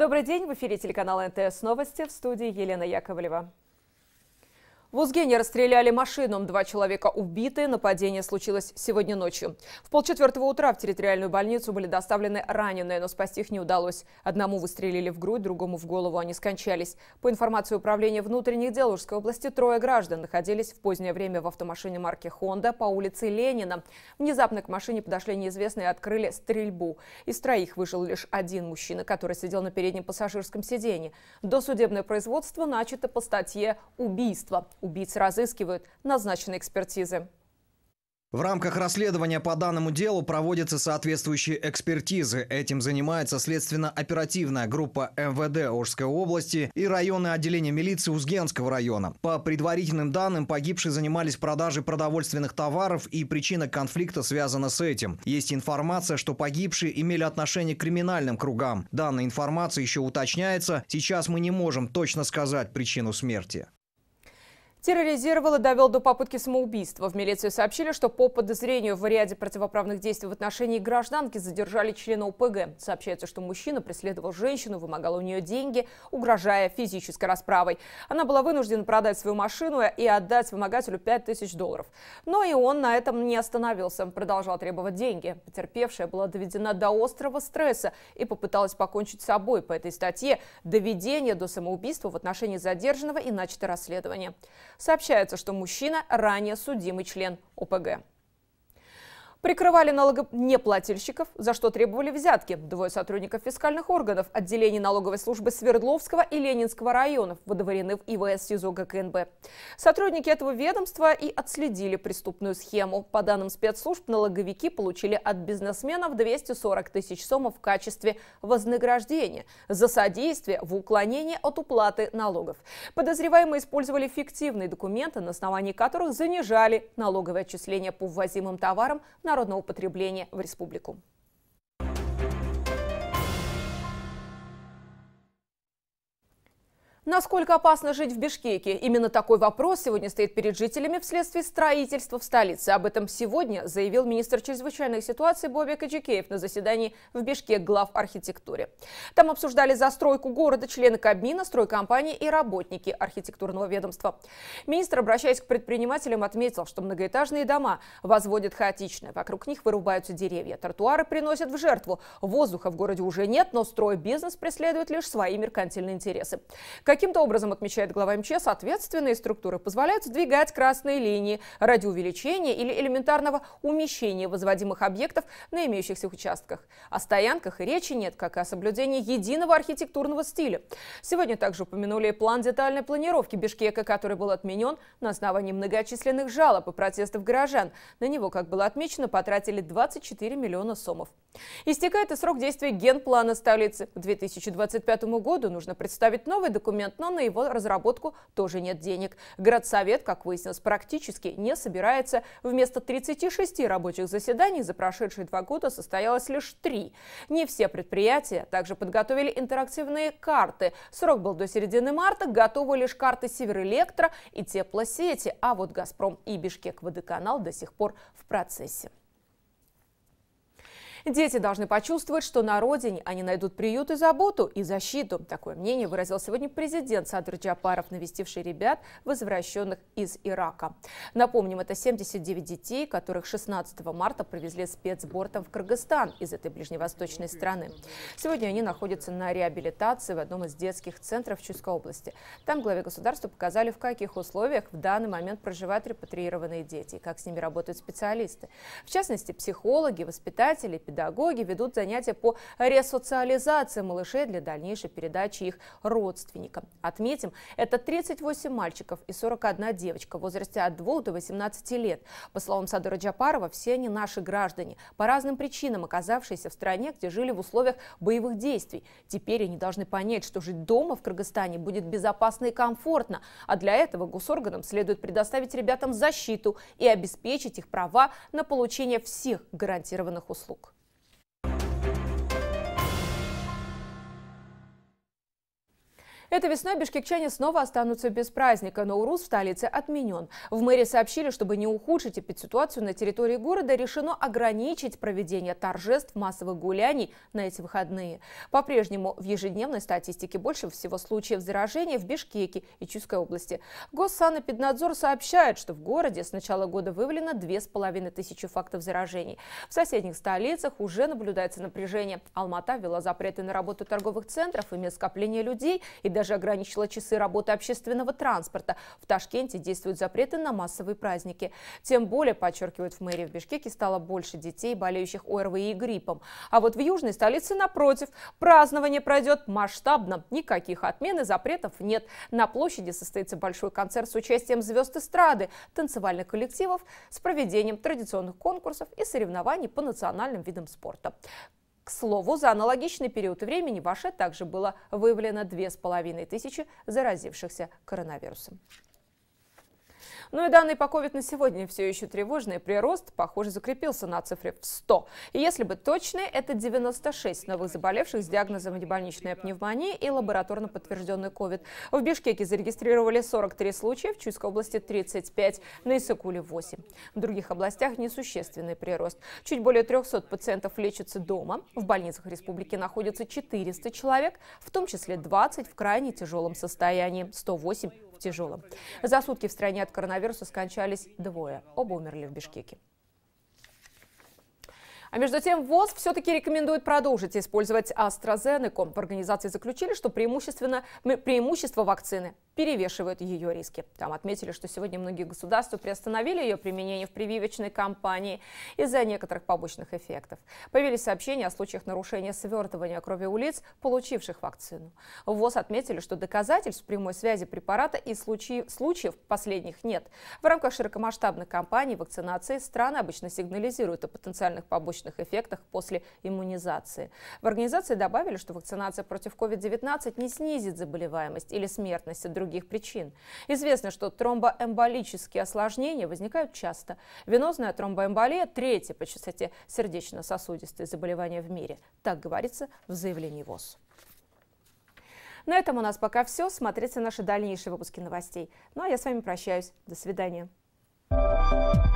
Добрый день, в эфире телеканала НТС Новости, в студии Елена Яковлева. В Узгене расстреляли машину. Два человека убиты. Нападение случилось сегодня ночью. В полчетвертого утра в территориальную больницу были доставлены раненые, но спасти их не удалось. Одному выстрелили в грудь, другому в голову. Они скончались. По информации Управления внутренних дел Ужской области, трое граждан находились в позднее время в автомашине марки «Хонда» по улице Ленина. Внезапно к машине подошли неизвестные и открыли стрельбу. Из троих выжил лишь один мужчина, который сидел на переднем пассажирском сиденье. Досудебное производство начато по статье «Убийство». Убийц разыскивают, назначены экспертизы. В рамках расследования по данному делу проводятся соответствующие экспертизы. Этим занимается следственно-оперативная группа МВД Ожской области и районное отделение милиции Узгенского района. По предварительным данным, погибшие занимались продажей продовольственных товаров и причина конфликта связана с этим. Есть информация, что погибшие имели отношение к криминальным кругам. Данная информация еще уточняется. Сейчас мы не можем точно сказать причину смерти. Терроризировал и довел до попытки самоубийства. В милицию сообщили, что по подозрению в ряде противоправных действий в отношении гражданки задержали члена УПГ. Сообщается, что мужчина преследовал женщину, вымогал у нее деньги, угрожая физической расправой. Она была вынуждена продать свою машину и отдать вымогателю 5000 долларов. Но и он на этом не остановился, продолжал требовать деньги. Потерпевшая была доведена до острого стресса и попыталась покончить с собой по этой статье «Доведение до самоубийства в отношении задержанного и начато расследование». Сообщается, что мужчина ранее судимый член ОПГ прикрывали налогоплательщиков, за что требовали взятки. Двое сотрудников фискальных органов отделений налоговой службы Свердловского и Ленинского районов водоварены в ИВС СИЗО ГКНБ. Сотрудники этого ведомства и отследили преступную схему. По данным спецслужб, налоговики получили от бизнесменов 240 тысяч сомов в качестве вознаграждения за содействие в уклонении от уплаты налогов. Подозреваемые использовали фиктивные документы, на основании которых занижали налоговые отчисления по ввозимым товарам на народного потребления в республику. Насколько опасно жить в Бишкеке? Именно такой вопрос сегодня стоит перед жителями вследствие строительства в столице. Об этом сегодня заявил министр чрезвычайных ситуаций Бобя Каджикеев на заседании в Бишкек глав архитектуре. Там обсуждали застройку города, члены Кабмина, стройкомпании и работники архитектурного ведомства. Министр, обращаясь к предпринимателям, отметил, что многоэтажные дома возводят хаотично. Вокруг них вырубаются деревья, тротуары приносят в жертву. Воздуха в городе уже нет, но стройбизнес преследует лишь свои меркантильные интересы. Как Каким-то образом, отмечает глава МЧС, ответственные структуры позволяют сдвигать красные линии ради увеличения или элементарного умещения возводимых объектов на имеющихся участках. О стоянках и речи нет, как и о соблюдении единого архитектурного стиля. Сегодня также упомянули план детальной планировки Бишкека, который был отменен на основании многочисленных жалоб и протестов горожан. На него, как было отмечено, потратили 24 миллиона сомов. Истекает и срок действия генплана столицы. К 2025 году нужно представить новый документ инструмент, но на его разработку тоже нет денег. Городсовет, как выяснилось, практически не собирается. Вместо 36 рабочих заседаний за прошедшие два года состоялось лишь три. Не все предприятия также подготовили интерактивные карты. Срок был до середины марта, готовы лишь карты Северэлектро и теплосети, а вот «Газпром» и «Бишкек» водоканал до сих пор в процессе. Дети должны почувствовать, что на родине они найдут приют и заботу, и защиту. Такое мнение выразил сегодня президент Садр Джапаров, навестивший ребят, возвращенных из Ирака. Напомним, это 79 детей, которых 16 марта привезли спецбортом в Кыргызстан из этой ближневосточной страны. Сегодня они находятся на реабилитации в одном из детских центров Чуйской области. Там главе государства показали, в каких условиях в данный момент проживают репатриированные дети как с ними работают специалисты. В частности, психологи, воспитатели, педагоги ведут занятия по ресоциализации малышей для дальнейшей передачи их родственникам. Отметим, это 38 мальчиков и 41 девочка в возрасте от 2 до 18 лет. По словам Садыра Джапарова, все они наши граждане, по разным причинам оказавшиеся в стране, где жили в условиях боевых действий. Теперь они должны понять, что жить дома в Кыргызстане будет безопасно и комфортно, а для этого госорганам следует предоставить ребятам защиту и обеспечить их права на получение всех гарантированных услуг. Это весной бишкекчане снова останутся без праздника. но Наурус в столице отменен. В мэрии сообщили, чтобы не ухудшить и ситуацию на территории города, решено ограничить проведение торжеств, массовых гуляний на эти выходные. По-прежнему в ежедневной статистике больше всего случаев заражения в Бишкеке и Чуйской области. Госсанэпиднадзор сообщает, что в городе с начала года выявлено две с половиной тысячи фактов заражений. В соседних столицах уже наблюдается напряжение. Алмата ввела запреты на работу торговых центров и мест скопления людей и даже даже ограничила часы работы общественного транспорта. В Ташкенте действуют запреты на массовые праздники. Тем более, подчеркивают в мэрии в Бишкеке, стало больше детей, болеющих ОРВИ и гриппом. А вот в южной столице, напротив, празднование пройдет масштабно. Никаких отмен и запретов нет. На площади состоится большой концерт с участием звезд эстрады, танцевальных коллективов, с проведением традиционных конкурсов и соревнований по национальным видам спорта. К слову, за аналогичный период времени в Аше также было выявлено 2500 заразившихся коронавирусом. Ну и данные по COVID на сегодня все еще тревожные. Прирост, похоже, закрепился на цифре в 100. И если бы точные, это 96 новых заболевших с диагнозом небольничная пневмония и лабораторно подтвержденный COVID. В Бишкеке зарегистрировали 43 случая, в Чуйской области 35, на Исыкуле 8. В других областях несущественный прирост. Чуть более 300 пациентов лечатся дома. В больницах республики находятся 400 человек, в том числе 20 в крайне тяжелом состоянии, 108 тяжелым. За сутки в стране от коронавируса скончались двое. Оба умерли в Бишкеке. А между тем ВОЗ все-таки рекомендует продолжить использовать AstraZeneca. В организации заключили, что преимущественно, преимущество вакцины перевешивают ее риски. Там отметили, что сегодня многие государства приостановили ее применение в прививочной кампании из-за некоторых побочных эффектов. Появились сообщения о случаях нарушения свертывания крови у лиц, получивших вакцину. В ВОЗ отметили, что доказательств прямой связи препарата и случаи, случаев последних нет. В рамках широкомасштабных кампаний вакцинации страны обычно сигнализируют о потенциальных побочных эффектах после иммунизации. В организации добавили, что вакцинация против COVID-19 не снизит заболеваемость или смертность от других причин. Известно, что тромбоэмболические осложнения возникают часто. Венозная тромбоэмболия – третья по частоте сердечно-сосудистые заболевания в мире. Так говорится в заявлении ВОЗ. На этом у нас пока все. Смотрите наши дальнейшие выпуски новостей. Ну а я с вами прощаюсь. До свидания. Thank you.